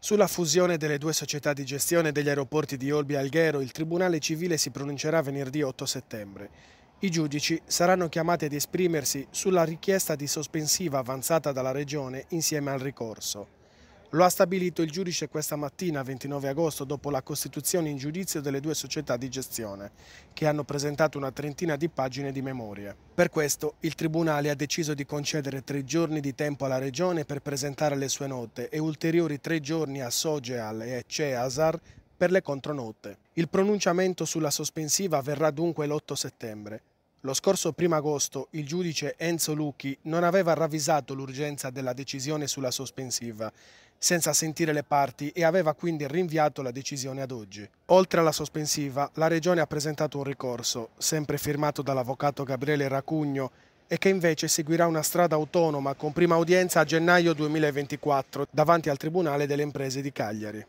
Sulla fusione delle due società di gestione degli aeroporti di Olbia e Alghero il Tribunale Civile si pronuncerà venerdì 8 settembre. I giudici saranno chiamati ad esprimersi sulla richiesta di sospensiva avanzata dalla Regione insieme al ricorso. Lo ha stabilito il giudice questa mattina, 29 agosto, dopo la costituzione in giudizio delle due società di gestione, che hanno presentato una trentina di pagine di memorie. Per questo il Tribunale ha deciso di concedere tre giorni di tempo alla Regione per presentare le sue note e ulteriori tre giorni a Sogeal e Ceasar per le contronote. Il pronunciamento sulla sospensiva avverrà dunque l'8 settembre. Lo scorso 1 agosto il giudice Enzo Lucchi non aveva ravvisato l'urgenza della decisione sulla sospensiva, senza sentire le parti e aveva quindi rinviato la decisione ad oggi. Oltre alla sospensiva, la Regione ha presentato un ricorso, sempre firmato dall'avvocato Gabriele Racugno, e che invece seguirà una strada autonoma con prima udienza a gennaio 2024 davanti al Tribunale delle Imprese di Cagliari.